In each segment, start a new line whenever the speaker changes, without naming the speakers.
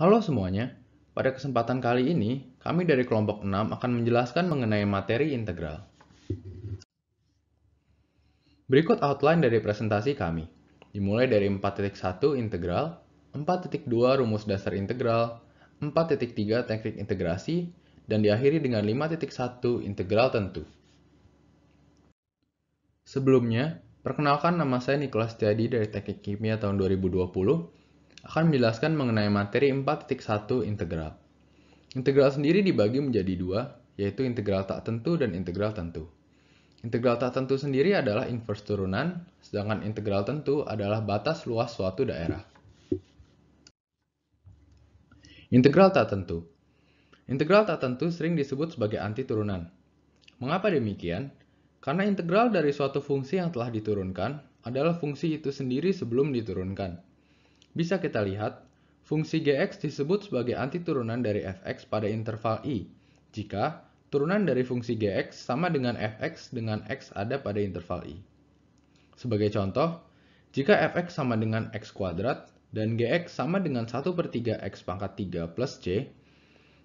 Halo semuanya, pada kesempatan kali ini, kami dari kelompok 6 akan menjelaskan mengenai materi integral. Berikut outline dari presentasi kami, dimulai dari 4.1 integral, 4.2 rumus dasar integral, 4.3 teknik integrasi, dan diakhiri dengan 5.1 integral tentu. Sebelumnya, perkenalkan nama saya Nicholas Tiadi dari Teknik Kimia tahun 2020 akan menjelaskan mengenai materi 4.1 integral. Integral sendiri dibagi menjadi dua, yaitu integral tak tentu dan integral tentu. Integral tak tentu sendiri adalah inverse turunan, sedangkan integral tentu adalah batas luas suatu daerah. Integral tak tentu Integral tak tentu sering disebut sebagai anti turunan. Mengapa demikian? Karena integral dari suatu fungsi yang telah diturunkan adalah fungsi itu sendiri sebelum diturunkan. Bisa kita lihat, fungsi gx disebut sebagai anti turunan dari fx pada interval i, jika turunan dari fungsi gx sama dengan fx dengan x ada pada interval i. Sebagai contoh, jika fx sama dengan x kuadrat dan gx sama dengan 1 per 3x pangkat 3 plus c,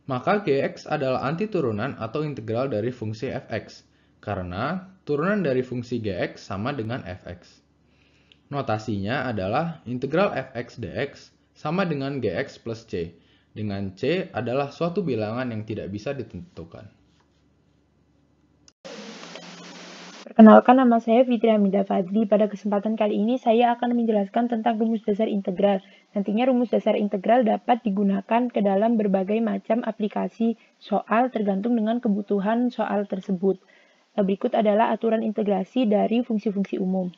maka gx adalah anti turunan atau integral dari fungsi fx, karena turunan dari fungsi gx sama dengan fx. Notasinya adalah integral fx dx sama dengan gx plus c, dengan c adalah suatu bilangan yang tidak bisa ditentukan.
Perkenalkan nama saya Fitri Amida Fadli. Pada kesempatan kali ini saya akan menjelaskan tentang rumus dasar integral. Nantinya rumus dasar integral dapat digunakan ke dalam berbagai macam aplikasi soal tergantung dengan kebutuhan soal tersebut. Berikut adalah aturan integrasi dari fungsi-fungsi umum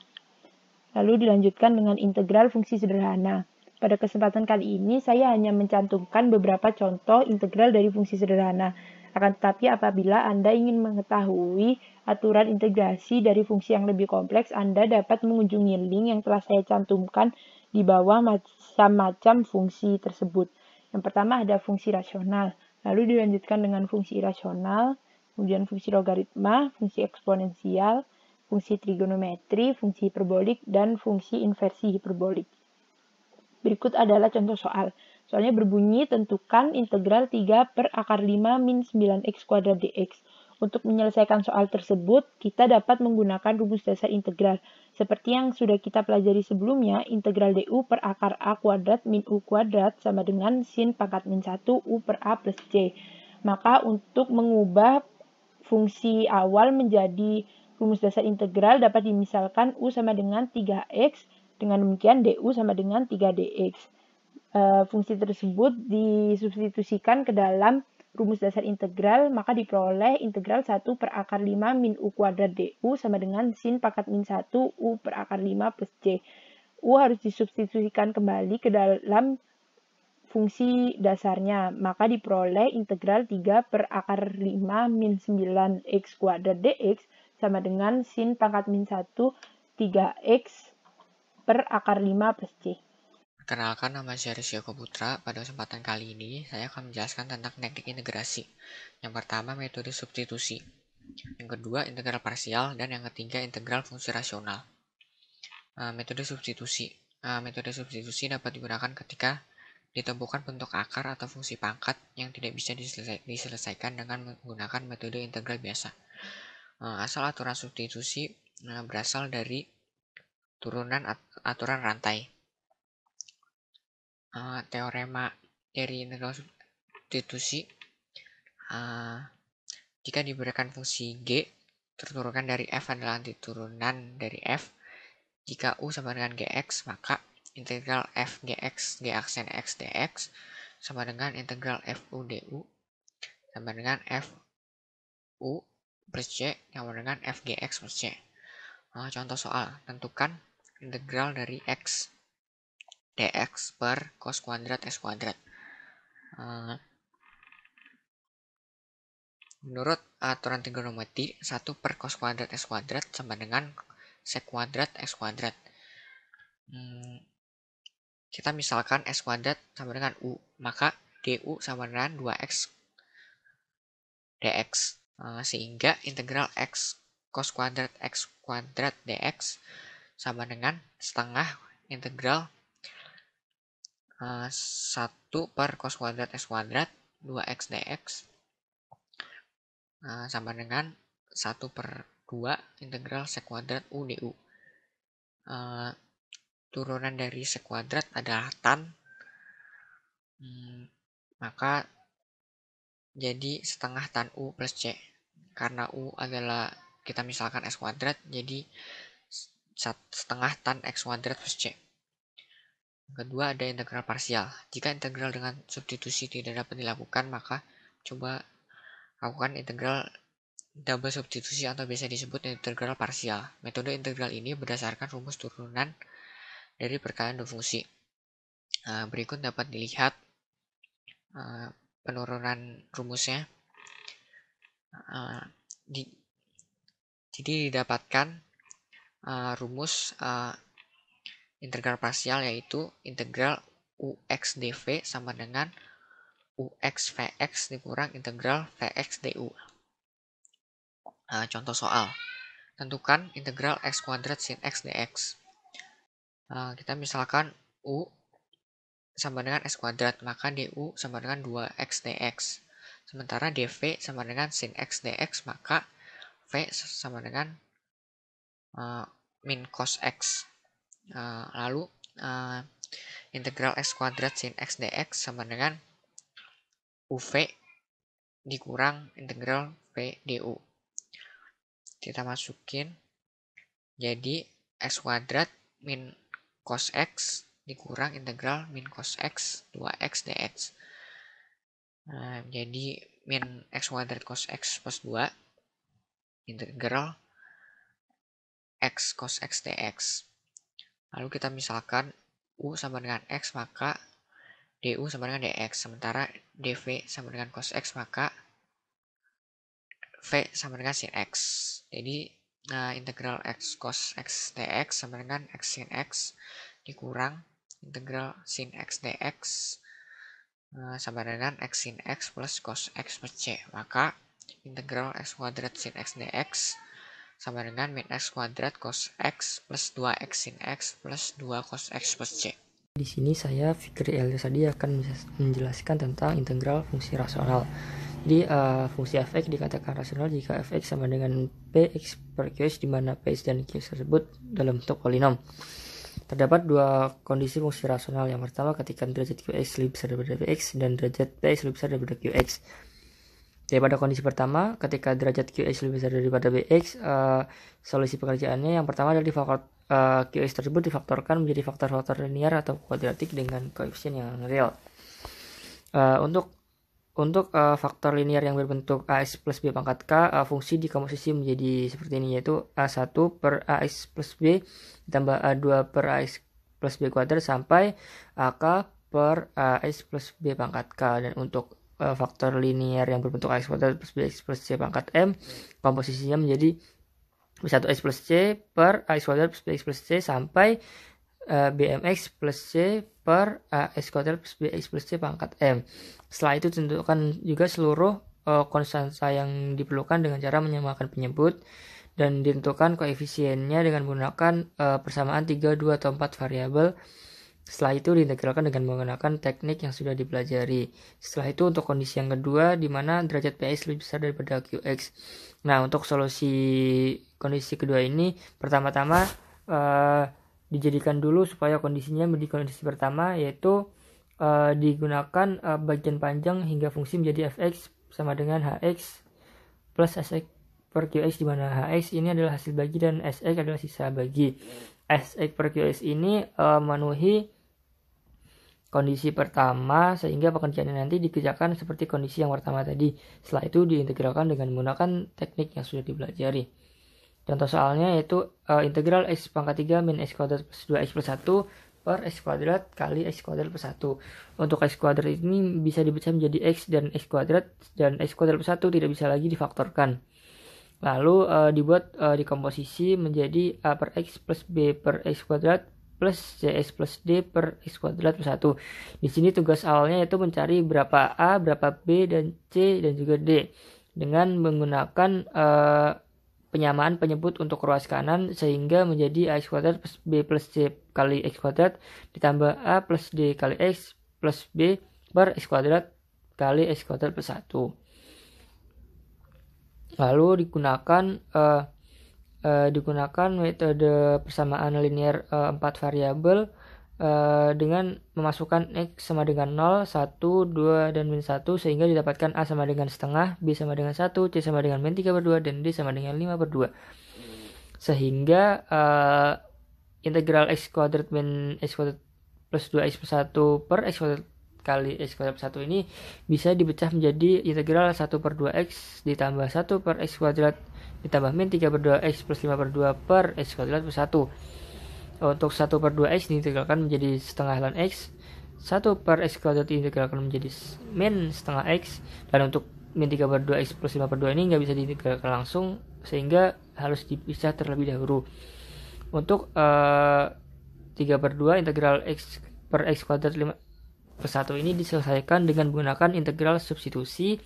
lalu dilanjutkan dengan integral fungsi sederhana. Pada kesempatan kali ini, saya hanya mencantumkan beberapa contoh integral dari fungsi sederhana. Akan tetapi apabila Anda ingin mengetahui aturan integrasi dari fungsi yang lebih kompleks, Anda dapat mengunjungi link yang telah saya cantumkan di bawah macam-macam fungsi tersebut. Yang pertama ada fungsi rasional, lalu dilanjutkan dengan fungsi irasional, kemudian fungsi logaritma, fungsi eksponensial, fungsi trigonometri, fungsi hiperbolik, dan fungsi inversi hiperbolik. Berikut adalah contoh soal. Soalnya berbunyi tentukan integral 3 per akar 5 min 9x kuadrat dx. Untuk menyelesaikan soal tersebut, kita dapat menggunakan rumus dasar integral. Seperti yang sudah kita pelajari sebelumnya, integral du per akar a kuadrat min u kuadrat sama dengan sin pangkat min 1 u per a plus c. Maka untuk mengubah fungsi awal menjadi Rumus dasar integral dapat dimisalkan U sama dengan 3X, dengan demikian DU sama dengan 3DX. E, fungsi tersebut disubstitusikan ke dalam rumus dasar integral, maka diperoleh integral 1 per akar 5 min U kuadrat DU sama dengan sin pangkat min 1 U per akar 5 plus C. U harus disubstitusikan kembali ke dalam fungsi dasarnya, maka diperoleh integral 3 per akar 5 min 9x kuadrat dx sama dengan sin pangkat min 1 3x per akar 5 plus C.
Perkenalkan nama saya Rizky Putra. Pada kesempatan kali ini, saya akan menjelaskan tentang teknik integrasi. Yang pertama, metode substitusi. Yang kedua, integral parsial. Dan yang ketiga, integral fungsi rasional. Uh, metode substitusi. Uh, metode substitusi dapat digunakan ketika ditemukan bentuk akar atau fungsi pangkat yang tidak bisa diselesa diselesaikan dengan menggunakan metode integral biasa. Eh, asal aturan substitusi eh, berasal dari turunan aturan rantai. Eh, teorema dari integral substitusi jika diberikan fungsi G terturunkan dari F adalah turunan dari F jika U sama dengan GX maka integral f gx g aksen x dx sama dengan integral f u du sama dengan f u plus C sama dengan FGX plus C. Nah, contoh soal, tentukan integral dari X dx per cos kuadrat S kuadrat. Eh, menurut aturan trigonometri, 1 per cos kuadrat S kuadrat sama dengan sec kuadrat X kuadrat. Hmm, kita misalkan S kuadrat sama dengan U, maka DU sama dengan 2X dx. Eh, sehingga integral x cos kuadrat x kuadrat dx sama dengan setengah integral 1 eh, per cos kuadrat x kuadrat 2x dx eh, sama dengan 1 per 2 integral sek kuadrat u du. Turunan dari sek kuadrat adalah tan, hmm, maka jadi setengah tan U plus C. Karena U adalah kita misalkan X kuadrat, jadi setengah tan X kuadrat plus C. Kedua ada integral parsial. Jika integral dengan substitusi tidak dapat dilakukan, maka coba lakukan integral double substitusi atau biasa disebut integral parsial. Metode integral ini berdasarkan rumus turunan dari perkalian dua fungsi. Nah, berikut dapat dilihat eh, penurunan rumusnya uh, di, jadi didapatkan uh, rumus uh, eh, integral parsial yaitu integral ux dv sama dengan ux vx dikurang integral vx du uh, contoh soal tentukan integral x kuadrat sin x dx uh, kita misalkan u sama dengan x kuadrat, maka du sama dengan 2x dx. Sementara dv sama dengan sin x dx, maka v sama dengan uh, min cos x. Uh, lalu uh, integral x kuadrat sin x dx sama dengan uv dikurang integral v du. Kita masukin jadi x kuadrat min cos x dikurang integral min cos x 2x dx. Nah, jadi min x kuadrat cos x plus 2 integral x cos x dx. Lalu kita misalkan u sama dengan x maka du sama dengan dx. Sementara dv sama dengan cos x maka v sama dengan sin x. Jadi nah, integral x cos x dx sama dengan x sin x dikurang integral sin x dx eh, sama dengan x sin x plus cos x per c. Maka integral x kuadrat sin x dx sama dengan min x kuadrat cos x plus 2x sin x plus 2 cos x plus c.
Di sini saya Fikri Elis tadi akan menjelaskan tentang integral fungsi rasional. Jadi uh, fungsi fx dikatakan rasional jika fx sama dengan px per q di mana px dan q tersebut dalam bentuk polinom. Terdapat dua kondisi fungsi rasional. Yang pertama ketika derajat QX lebih besar daripada PX dan derajat BX lebih besar daripada QX. Daripada kondisi pertama, ketika derajat QX lebih besar daripada BX, uh, eh, solusi pekerjaannya yang pertama dari faktor uh, eh, QX tersebut difaktorkan menjadi faktor-faktor linear atau kuadratik dengan koefisien yang real. Uh, untuk untuk uh, faktor linear yang berbentuk AX plus B pangkat K, uh, fungsi komposisi menjadi seperti ini, yaitu A1 per AX plus B ditambah A2 per AX plus B kuadrat sampai AK per AX plus B pangkat K. Dan untuk uh, faktor linear yang berbentuk AX kuadrat plus BX plus C pangkat M, komposisinya menjadi 1X plus C per AX kuadrat plus BX plus C sampai Eh, BMX plus C per uh, X kuadrat plus BX plus C pangkat M. Setelah itu tentukan juga seluruh uh, eh, konstanta yang diperlukan dengan cara menyamakan penyebut dan ditentukan koefisiennya dengan menggunakan uh, persamaan 3, 2, atau 4 variabel. Setelah itu diintegralkan dengan menggunakan teknik yang sudah dipelajari. Setelah itu untuk kondisi yang kedua di mana derajat PX lebih besar daripada QX. Nah, untuk solusi kondisi kedua ini pertama-tama uh, dijadikan dulu supaya kondisinya menjadi kondisi pertama yaitu uh, digunakan uh, bagian panjang hingga fungsi menjadi fx sama dengan hx plus sx per qx di mana hx ini adalah hasil bagi dan sx adalah sisa bagi sx per qx ini uh, memenuhi kondisi pertama sehingga pekerjaannya nanti dikerjakan seperti kondisi yang pertama tadi. Setelah itu diintegralkan dengan menggunakan teknik yang sudah dipelajari. Contoh soalnya yaitu uh, integral x pangkat 3 min x kuadrat plus 2x plus 1 per x kuadrat kali x kuadrat plus 1. Untuk x kuadrat ini bisa dipecah menjadi x dan x kuadrat dan x kuadrat plus 1 tidak bisa lagi difaktorkan. Lalu uh, dibuat uh, dikomposisi menjadi A per x plus B per x kuadrat plus CS plus D per X kuadrat plus 1. Di sini tugas awalnya yaitu mencari berapa A, berapa B, dan C, dan juga D. Dengan menggunakan uh, penyamaan penyebut untuk ruas kanan sehingga menjadi ax kuadrat plus b plus c kali x kuadrat ditambah a plus d kali x plus b per x kuadrat kali x kuadrat plus 1. Lalu digunakan uh, uh, digunakan metode persamaan linear uh, eh, 4 variabel Eh, dengan memasukkan X sama dengan 0, 1, 2, dan min 1 sehingga didapatkan A sama dengan setengah, B sama dengan 1, C sama dengan min 3 per 2, dan D sama dengan 5 per 2. Sehingga uh, integral X kuadrat min X kuadrat plus 2X plus 1 per X kuadrat kali X kuadrat plus 1 ini bisa dipecah menjadi integral 1 per 2X ditambah 1 per X kuadrat ditambah min 3 per 2X plus 5 per 2 per X kuadrat plus 1 untuk 1 per 2x diintegralkan menjadi setengah ln x. 1 per x kuadrat diintegralkan menjadi min setengah x. Dan untuk min 3 per 2x plus 5 per 2 ini nggak bisa diintegralkan langsung. Sehingga harus dipisah terlebih dahulu. Untuk uh, eh, 3 per 2 integral x per x kuadrat 5 per 1 ini diselesaikan dengan menggunakan integral substitusi.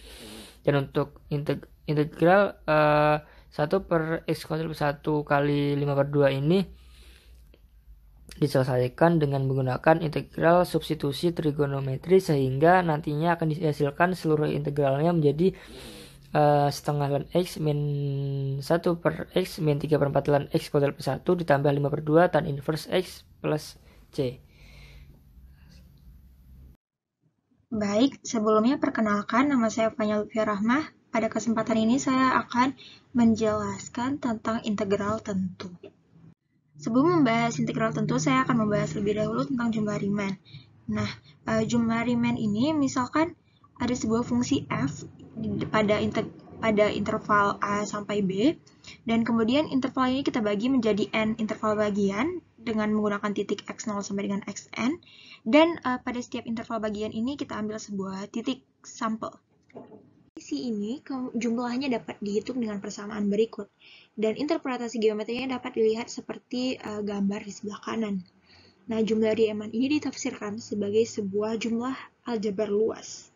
Dan untuk integ integral uh, eh, 1 per x kuadrat 1 kali 5 per 2 ini diselesaikan dengan menggunakan integral substitusi trigonometri sehingga nantinya akan dihasilkan seluruh integralnya menjadi Uh, setengah ln x min 1 per x min 3 per 4 ln x kuadrat per 1 ditambah 5 per 2 tan inverse x plus c.
Baik, sebelumnya perkenalkan nama saya Fanya Lutfi Rahmah. Pada kesempatan ini saya akan menjelaskan tentang integral tentu. Sebelum membahas integral tentu, saya akan membahas lebih dahulu tentang jumlah Riemann. Nah, eh, jumlah Riemann ini misalkan ada sebuah fungsi f pada inter pada interval A sampai B, dan kemudian interval ini kita bagi menjadi n interval bagian dengan menggunakan titik x0 sampai dengan xn, dan uh, pada setiap interval bagian ini kita ambil sebuah titik sampel. Isi ini jumlahnya dapat dihitung dengan persamaan berikut, dan interpretasi geometrinya dapat dilihat seperti uh, gambar di sebelah kanan. Nah, jumlah Riemann ini ditafsirkan sebagai sebuah jumlah aljabar luas.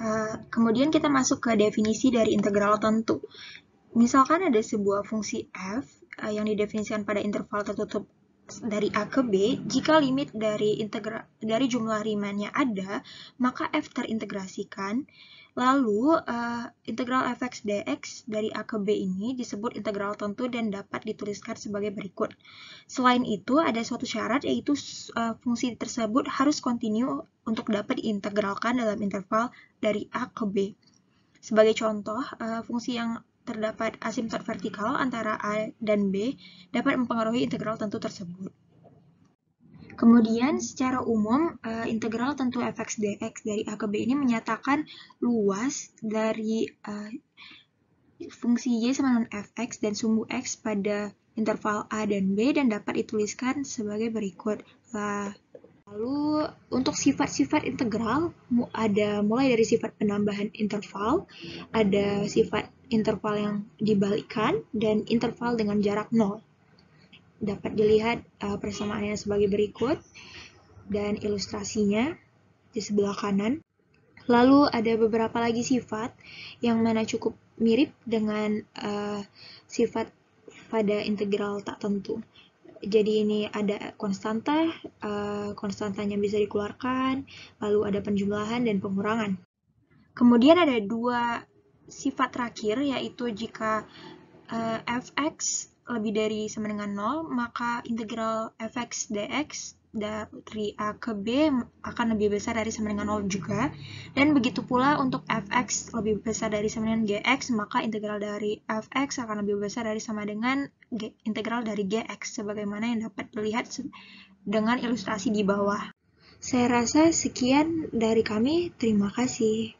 Uh, kemudian kita masuk ke definisi dari integral tentu. Misalkan ada sebuah fungsi f uh, yang didefinisikan pada interval tertutup dari A ke B, jika limit dari integra dari jumlah rimannya ada, maka F terintegrasikan. Lalu, uh, integral fx dx dari A ke B ini disebut integral tentu dan dapat dituliskan sebagai berikut. Selain itu, ada suatu syarat yaitu uh, fungsi tersebut harus kontinu untuk dapat diintegralkan dalam interval dari A ke B. Sebagai contoh, uh, fungsi yang terdapat asimtot vertikal antara A dan B dapat mempengaruhi integral tentu tersebut. Kemudian secara umum eh, integral tentu fx dx dari a ke b ini menyatakan luas dari eh, fungsi y sama dengan fx dan sumbu x pada interval a dan b dan dapat dituliskan sebagai berikut. Lalu untuk sifat-sifat integral ada mulai dari sifat penambahan interval, ada sifat interval yang dibalikan dan interval dengan jarak 0. Dapat dilihat uh, persamaannya sebagai berikut, dan ilustrasinya di sebelah kanan. Lalu ada beberapa lagi sifat yang mana cukup mirip dengan uh, sifat pada integral tak tentu. Jadi ini ada konstanta, uh, konstantanya bisa dikeluarkan, lalu ada penjumlahan dan pengurangan. Kemudian ada dua sifat terakhir yaitu jika uh, fx lebih dari sama dengan 0, maka integral fx dx dari a ke b akan lebih besar dari sama dengan 0 juga. Dan begitu pula untuk fx lebih besar dari sama dengan gx, maka integral dari fx akan lebih besar dari sama dengan g, integral dari gx, sebagaimana yang dapat dilihat dengan ilustrasi di bawah. Saya rasa sekian dari kami, terima kasih.